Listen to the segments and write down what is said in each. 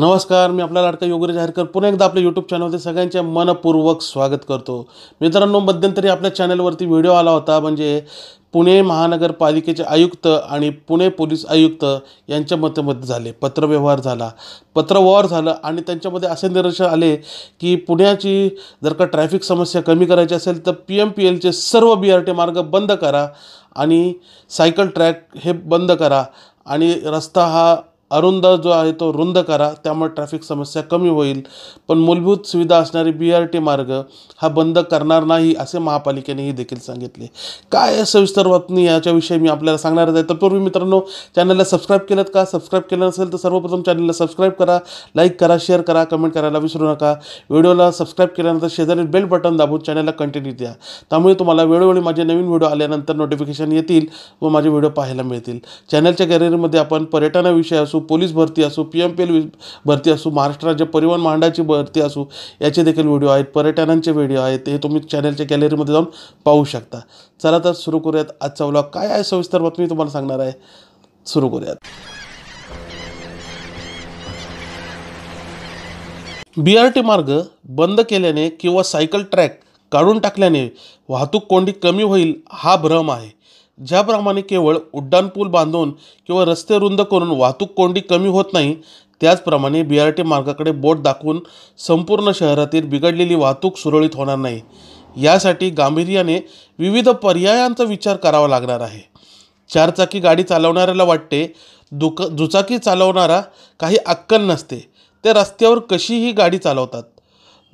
नमस्कार मी आपला लाडका योगराज जाहीरकर पुन्हा एकदा आपल्या यूट्यूब चॅनलमध्ये सगळ्यांचे मनपूर्वक स्वागत करतो मित्रांनो मध्यंतरी आपल्या चॅनलवरती व्हिडिओ आला होता म्हणजे पुणे महानगरपालिकेचे आयुक्त आणि पुणे पोलीस आयुक्त यांच्या मतेमध्ये झाले पत्रव्यवहार झाला पत्रव्यवहार झालं आणि त्यांच्यामध्ये असे निर्देश आले की पुण्याची जर का ट्रॅफिक समस्या कमी करायची असेल तर पी एम पी एलचे सर्व बी आर टी मार्ग बंद करा आणि सायकल ट्रॅक हे बंद करा आणि रस्ता हा अरुंद जो आहे तो रुंद करा त्यामुळे ट्रॅफिक समस्या कमी होईल पण मूलभूत सुविधा असणारी बी आर टी मार्ग हा बंद करणार नाही असे महापालिकेने देखील सांगितले काय सविस्तर बातमी याच्याविषयी मी आपल्याला सांगणार आहे तत्पूर्वी मित्रांनो चॅनलला सबस्क्राईब केलं का सबस्क्राईब केलं नसेल तर सर्वप्रथम चॅनलला सबस्क्राईब करा लाईक करा शेअर करा कमेंट करायला विसरू नका व्हिडिओला सबस्क्राईब केल्यानंतर शेजारी बेल बटन दाबून चॅनलला कंटिन्यू द्या त्यामुळे तुम्हाला वेळोवेळी माझे नवीन व्हिडिओ आल्यानंतर नोटिफिकेशन येतील व माझे व्हिडिओ पाहायला मिळतील चॅनलच्या गॅलरीमध्ये आपण पर्यटनाविषयी असू पोलीस भरती असू पी एम पी एल भरती असू महाराष्ट्र राज्य परिवहन मांडाची भरती असू याचे देखील व्हिडिओ आहेत पर्यटनांचे व्हिडिओ आहेत हे तुम्ही चॅनलच्या गॅलरीमध्ये जाऊन पाहू शकता चला तर सुरू करूयात आजचा व्लॉग काय आहे सविस्तर बातमी तुम्हाला सांगणार आहे सुरू करूयात बी आर टी मार्ग बंद केल्याने किंवा सायकल ट्रॅक काढून टाकल्याने वाहतूक कोंडी कमी होईल हा भ्रम आहे ज्याप्रमाणे केवळ उड्डाणपूल बांधून किंवा रस्ते रुंद करून वाहतूक कोंडी कमी होत नाही त्याचप्रमाणे बी आर टी मार्गाकडे बोट दाखवून संपूर्ण शहरातील बिघडलेली वाहतूक सुरळीत होणार नाही यासाठी गांभीर्याने विविध पर्यायांचा विचार करावा लागणार आहे चारचाकी गाडी चालवणाऱ्याला वाटते दुक दुचाकी चालवणारा काही अक्कल नसते ते रस्त्यावर कशीही गाडी चालवतात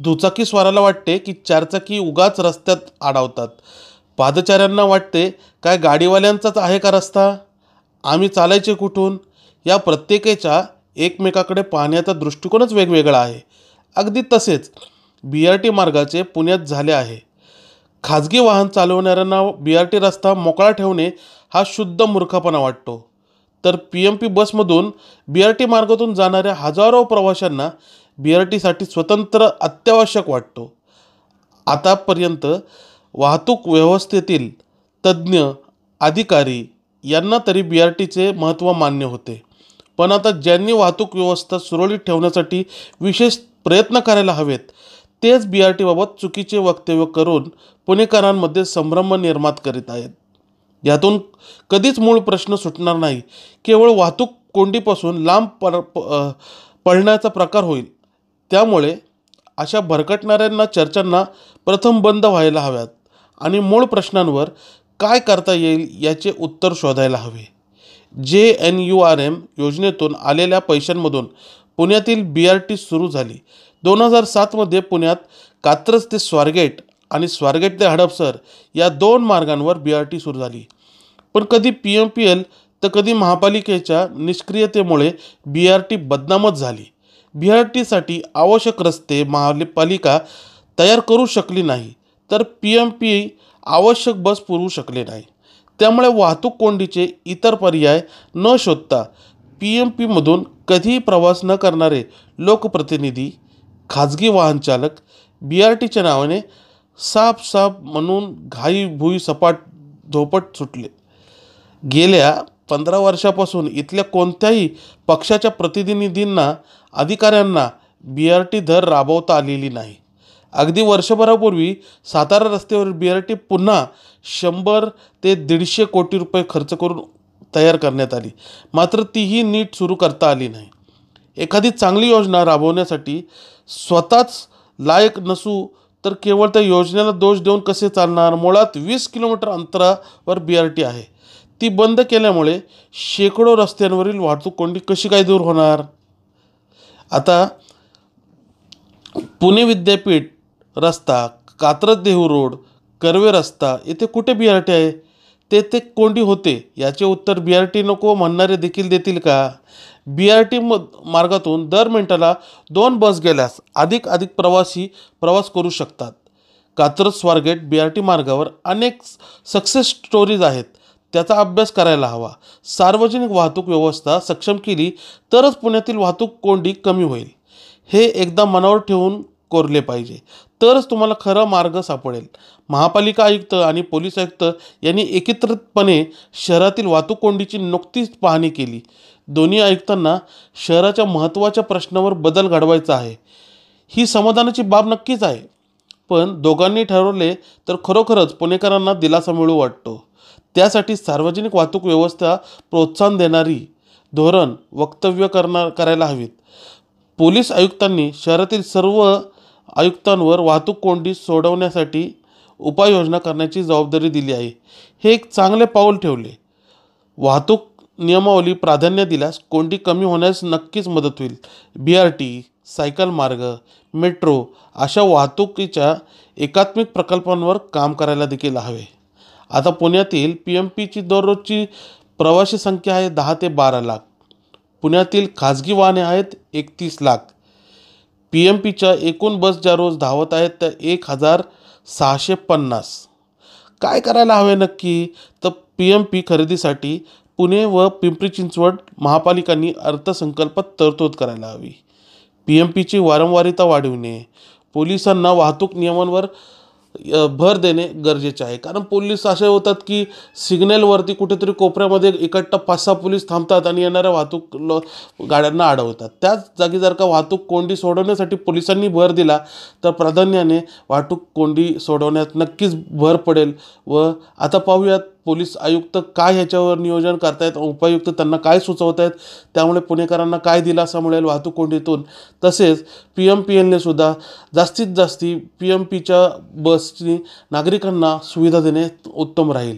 दुचाकी स्वाराला वाटते की चारचाकी उगाच रस्त्यात आडावतात पादचाऱ्यांना वाटते काय गाडीवाल्यांचाच आहे का रस्ता आम्ही चालायचे कुठून या प्रत्येकाच्या एकमेकाकडे पाहण्याचा दृष्टिकोनच वेगवेगळा आहे अगदी तसेच बी आर टी मार्गाचे पुण्यात झाले आहे खाजगी वाहन चालवणाऱ्यांना बी आर टी रस्ता मोकळा ठेवणे हा शुद्ध मूर्खपणा वाटतो तर पी एम पी बसमधून बी आर टी मार्गातून जाणाऱ्या हजारो प्रवाशांना बी आर टीसाठी स्वतंत्र अत्यावश्यक वाटतो आतापर्यंत वाहतूक व्यवस्थेतील तज्ज्ञ अधिकारी यांना तरी बी आर टीचे महत्त्व मान्य होते पण आता ज्यांनी वाहतूक व्यवस्था सुरळीत ठेवण्यासाठी विशेष प्रयत्न करायला हवेत तेच बी आर टीबाबत चुकीचे वक्तव्य करून पुणेकरांमध्ये संभ्रम निर्माण करीत आहेत यातून कधीच मूळ प्रश्न सुटणार नाही केवळ वाहतूक कोंडीपासून लांब पडण्याचा प्रकार होईल त्यामुळे अशा भरकटणाऱ्यांना चर्चांना प्रथम बंद व्हायला हव्यात आणि मूळ प्रश्नांवर काय करता येईल याचे उत्तर शोधायला हवे जे एन यू आर एम योजनेतून आलेल्या पैशांमधून पुण्यातील बी आर टी सुरू झाली दोन हजार सातमध्ये पुण्यात कात्रज ते स्वारगेट आणि स्वारगेट ते हडपसर या दोन मार्गांवर बी आर टी सुरू झाली पण कधी पी एम पी एल तर कधी महापालिकेच्या निष्क्रियतेमुळे बी आर टी बदनामच झाली बी आर टीसाठी आवश्यक रस्ते महापालिका तयार करू शकली नाही तर पी एम पी आवश्यक बस पुरवू शकले नाही त्यामुळे वाहतूक कोंडीचे इतर पर्याय न शोधता पी एम पीमधून कधीही प्रवास न करणारे लोकप्रतिनिधी खाजगी वाहनचालक बी आर टीच्या नावाने साप साप म्हणून घाई भुई सपाट झोपट सुटले गेल्या पंधरा वर्षापासून इथल्या कोणत्याही पक्षाच्या प्रतिनिधींना अधिकाऱ्यांना बी आर टी दर राबवता आलेली नाही अगदी वर्षभरापूर्वी सातारा रस्त्यावर बी आर टी पुन्हा शंभर ते दीडशे कोटी रुपये खर्च करून तयार करण्यात आली मात्र तीही नीट सुरू करता आली नाही एखादी चांगली योजना राबवण्यासाठी स्वतःच लायक नसू तर केवळ त्या योजनेला दोष देऊन कसे चालणार मुळात वीस किलोमीटर अंतरावर बी आर टी आहे ती बंद केल्यामुळे शेकडो रस्त्यांवरील वाहतूक कोंडी कशी काय दूर होणार आता पुणे विद्यापीठ रस्ता कात्रज देहू रोड कर्वे रस्ता येथे कुठे बी आर टी आहे तेथे कोंडी होते याचे उत्तर बी आर टी नको म्हणणारे देखील देतील का बी आर टी म मार्गातून दर मिनटाला दोन बस गेल्यास अधिक अधिक प्रवासी प्रवास करू शकतात Katraj Swargate B R T मार्गावर अनेक सक्सेस स्टोरीज आहेत त्याचा अभ्यास करायला हवा सार्वजनिक वाहतूक व्यवस्था सक्षम केली तरच पुण्यातील वाहतूक कोंडी कमी होईल हे एकदा मनावर ठेवून कोरले पाहिजे तरच तुम्हाला खरं मार्ग सापडेल महापालिका आयुक्त आणि पोलीस आयुक्त यांनी एकत्रितपणे शहरातील वाहतूक कोंडीची नुकतीच पाहणी केली दोन्ही आयुक्तांना शहराच्या महत्त्वाच्या प्रश्नावर बदल घडवायचा आहे ही समाधानाची बाब नक्कीच आहे पण दोघांनी ठरवले तर खरोखरच पुणेकरांना दिलासा मिळू वाटतो त्यासाठी सार्वजनिक वाहतूक व्यवस्था प्रोत्साहन देणारी धोरण वक्तव्य करणार करायला हवीत पोलीस आयुक्तांनी शहरातील सर्व आयुक्तांवर वाहतूक कोंडी सोडवण्यासाठी उपाययोजना करण्याची जबाबदारी दिली आहे हे एक चांगले पाऊल ठेवले वाहतूक नियमावली प्राधान्य दिल्यास कोंडी कमी होण्यास नक्कीच मदत होईल बी आर टी सायकल मार्ग मेट्रो अशा वाहतुकीच्या एकात्मिक प्रकल्पांवर काम करायला देखील हवे आता पुण्यातील पी एम पीची दररोजची प्रवासी संख्या आहे दहा ते बारा लाख पुण्यातील खाजगी वाहने आहेत एकतीस लाख पी एम पीच्या एकूण बस ज्या रोज धावत आहेत त्या एक हजार सहाशे पन्नास काय करायला हवे नक्की तर पी एम पी खरेदीसाठी पुणे व पिंपरी चिंचवड महापालिकांनी अर्थसंकल्प तरतूद करायला हवी पी एम पीची वारंवारिता वाढविणे पोलिसांना वाहतूक नियमांवर भर देणे गरजेचे आहे कारण पोलीस असे होतात की सिग्नलवरती कुठेतरी कोपऱ्यामध्ये इकडटा पाच सहा पोलीस थांबतात आणि येणाऱ्या वाहतूक ल गाड्यांना अडवतात त्याच जागी जर का वाहतूक कोंडी सोडवण्यासाठी पोलिसांनी भर दिला तर प्राधान्याने वाहतूक कोंडी सोडवण्यात नक्कीच भर पडेल व आता पाहूयात पोलीस आयुक्त काय ह्याच्यावर नियोजन करतायत उपायुक्त त्यांना काय सुचवत आहेत त्यामुळे पुणेकरांना काय दिलासा मिळेल वाहतूक कोंडीतून तसेच पी एम पी एलने सुद्धा जास्तीत जास्ती पी एम पीच्या बसनी नागरिकांना सुविधा देणे उत्तम राहील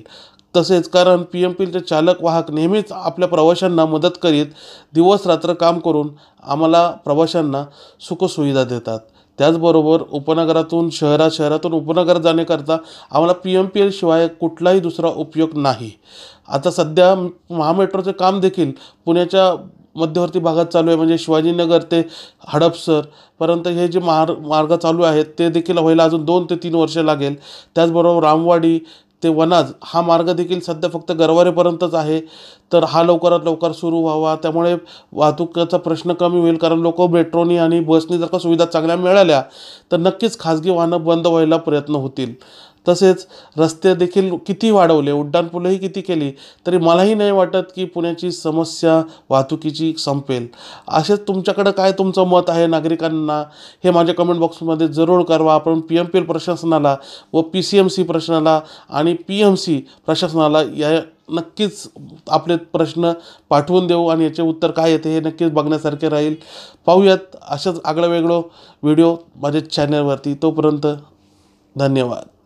तसेच कारण पी एम पीचे चालक वाहक नेहमीच आपल्या प्रवाशांना मदत करीत दिवस रात्र काम करून आम्हाला प्रवाशांना सुखसुविधा देतात त्याचबरोबर उपनगरातून शहरा शहरातून उपनगर जाण्याकरता आम्हाला पी एम पी शिवाय कुठलाही दुसरा उपयोग नाही आता सध्या महामेट्रोचे काम देखील पुण्याच्या मध्यवर्ती भागात चालू आहे म्हणजे शिवाजीनगर ते हडपसर परंतु हे जे मार्ग मार्ग चालू आहेत ते देखील व्हायला अजून दोन ते तीन वर्ष लागेल त्याचबरोबर रामवाडी ते वनाज हा मार्ग देखील सध्या फक्त गरवारेपर्यंतच आहे तर हा लवकरात लवकर सुरू व्हावा त्यामुळे वाहतुकीचा प्रश्न कमी होईल कारण लोक मेट्रोनी आणि बसनी जर का सुविधा चांगल्या मिळाल्या तर नक्कीच खाजगी वाहनं बंद व्हायला प्रयत्न होतील तसेच रस्ते देखील किती वाढवले उड्डाणपुलंही किती केली तरी मलाही नाही वाटत की पुण्याची समस्या वाहतुकीची संपेल असेच तुमच्याकडं काय तुमचं मत आहे नागरिकांना हे माझ्या कमेंट बॉक्समध्ये जरूर करवा आपण पी एम पी एल प्रशासनाला व पी सी एम सी प्रश्नाला आणि पी एम सी प्रशासनाला या नक्कीच आपले प्रश्न पाठवून देऊ आणि याचे उत्तर काय येते हे नक्कीच बघण्यासारखे राहील पाहूयात असंच आगळं वेगळं व्हिडिओ माझ्या चॅनलवरती तोपर्यंत धन्यवाद